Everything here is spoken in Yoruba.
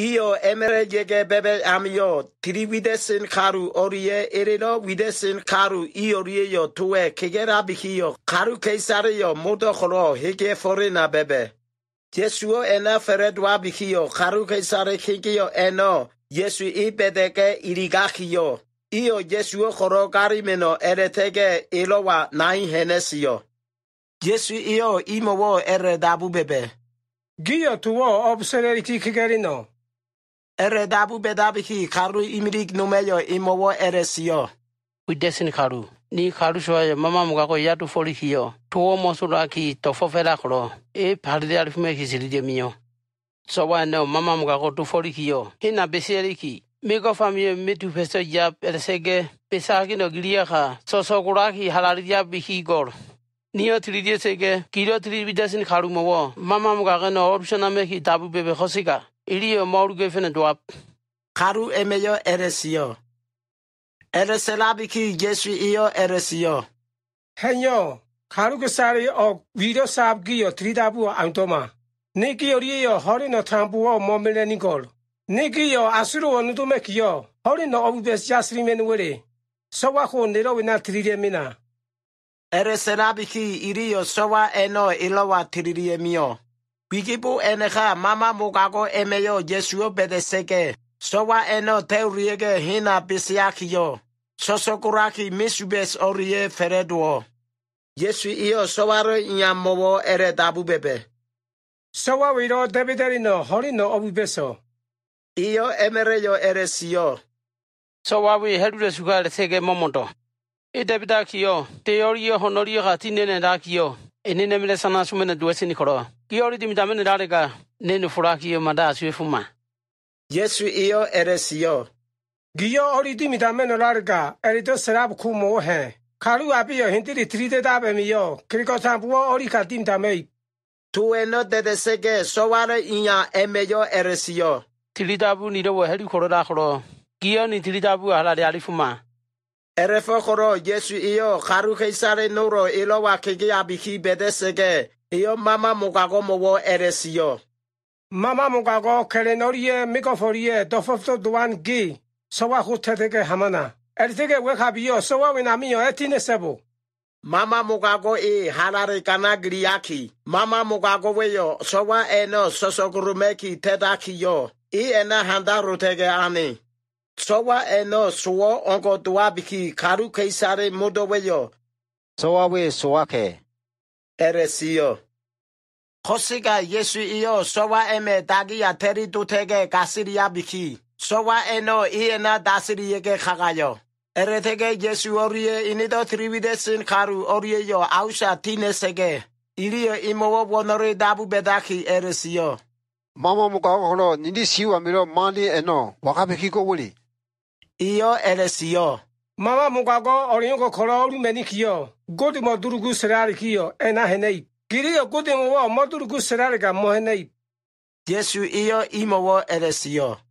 Iyo emere jege bebe amyo tiri widesin karu oriye erelo widesin karu ioriye yo tuwe kegera bikiyo karu keisare yo modo kholo hege forina bebe Yesuo ena feredwa bikiyo karu keisare kingiyo eno Yesu ibedege irigakiyo Iyo Yesuo khoro garimeno eretege elowa nai henesiyo Yesu iyo imowo ere dabu bebe Giyo tuwo obsereriti kigerino Eredabu bedabihi karu imrik numelo imowo eresio. Udesin karu. ni kharu shwa ya mama muga ko ya tu foli hiyo tuwa mosura ki tofo fela kro e pharide alifu me ki zili de miyo so wa neo mama muga ko tu foli hiyo hina besi eri ki me ko famiye me tu feso ya persege pesa ki no giliya kha so so kura ki halari ya bihi gor ni yo tiri de sege kiro tiri bidasin kharu mo wo mama muga ko no orpshana me ki tabu bebe khosika Iri yo moru ge finen do ap. Karu eme yo ere si yo. Ere senabiki jeswi iyo ere si yo. Hen yo, karu gesare yo video sa ap giyo tridapu an toman. Ne ki yo liye yo hori no tanpuwa o momenle ni kol. Ne ki yo asiru wanudome ki yo, hori no obibes jasrimen were. So wakou nero vina tridie mi na. Ere senabiki iri yo so wak eno ilowa tridie mi yo. Pikipu eneha mama mugago emeyo yesuo bedeseke. Sowa eno teuriege hina bisiakio. Sosokuraki misubes orie fereduo. Yesu iyo sowaro inyamowo ere dabu bebe. Sowa wiro debiderino horino obubeso. Iyo emereyo ere siyo. Sowa wi herude sugare sege momoto. Idebidakio, e teorio honorio nene dakio. ene ne mele sana sume na duwasi ni koroa ki ori timi tame ni ka ne ni fura ki yo mada asue fuma yesu iyo eres yo ori timi tame ni rare ka erito serap ku mo he karu api yo hintiri trite tabe mi yo kiriko orika ori ka timi de tu eno dede sege soware inya eme yo eres yo tilitabu ni rewo heri korora koro giyo ni tilitabu halare alifuma erefo khoro yesu iyo kharu khaisare noro ilo wa kigi abiki bedesege iyo mama mugago mowo eresiyo mama mugago kerenorie mikoforie dofofto duwan gi sowa hutedege hamana ertege wekabiyo sowa winamiyo etinesebo mama mugago i e, harare kana griaki mama mugago weyo sowa eno sosogurumeki tedakiyo i ena handa rutege ani tsowa eno suwo ongo dua biki karu keisare modo weyo. sowa we suwa ke. Eresiyo. Khosiga Yesu iyo sowa eme dagi ya teri dutege gasiri ya biki. Sowa eno iena dasiri yege khagayo. Eretege Yesu oriye inido trividesin karu oriye yo ausha tine sege Iriyo imowo wonore dabu bedaki eresiyo. Mama muka kolo nini siwa miro mali eno wakabiki ko iyo elesiyo mama mugwago oringo koro orumenikiyo godi modurugu Ena henei. giriyo godi mowo modurugu serariga mohenei yesu iyo imowo elesiyo